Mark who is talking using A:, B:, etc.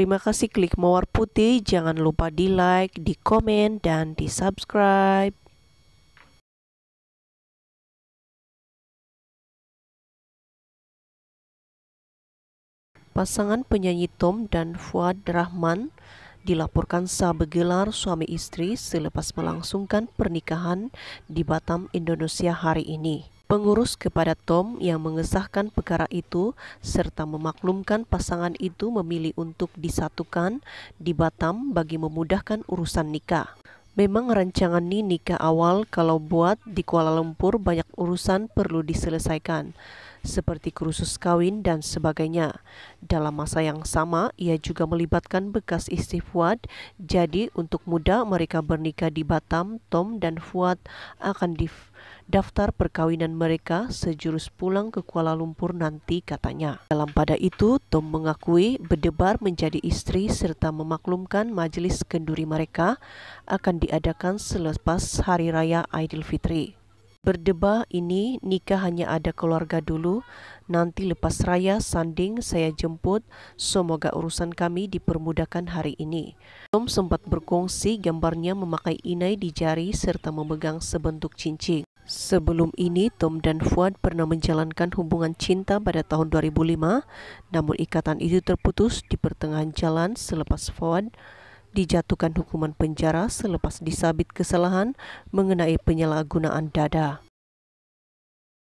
A: Terima kasih klik mawar putih. Jangan lupa di like, di
B: komen, dan di subscribe. Pasangan penyanyi Tom dan Fuad Rahman dilaporkan sah bergelar suami
A: istri selepas melangsungkan pernikahan di Batam, Indonesia hari ini. Pengurus kepada Tom yang mengesahkan perkara itu serta memaklumkan pasangan itu memilih untuk disatukan di Batam bagi memudahkan urusan nikah. Memang rancangan ini nikah awal kalau buat di Kuala Lumpur banyak urusan perlu diselesaikan, seperti kursus kawin dan sebagainya. Dalam masa yang sama, ia juga melibatkan bekas istri Fuad, jadi untuk mudah mereka bernikah di Batam, Tom dan Fuad akan di daftar perkawinan mereka sejurus pulang ke Kuala Lumpur nanti katanya. Dalam pada itu, Tom mengakui berdebar menjadi istri serta memaklumkan majelis kenduri mereka akan diadakan selepas Hari Raya Aidilfitri. Berdebah ini nikah hanya ada keluarga dulu, nanti lepas raya sanding saya jemput, semoga urusan kami dipermudahkan hari ini. Tom sempat berkongsi gambarnya memakai inai di jari serta memegang sebentuk cincin. Sebelum ini, Tom dan Fuad pernah menjalankan hubungan cinta pada tahun 2005, namun ikatan itu terputus di pertengahan jalan selepas Fuad dijatuhkan hukuman penjara
B: selepas disabit kesalahan mengenai penyalahgunaan dada.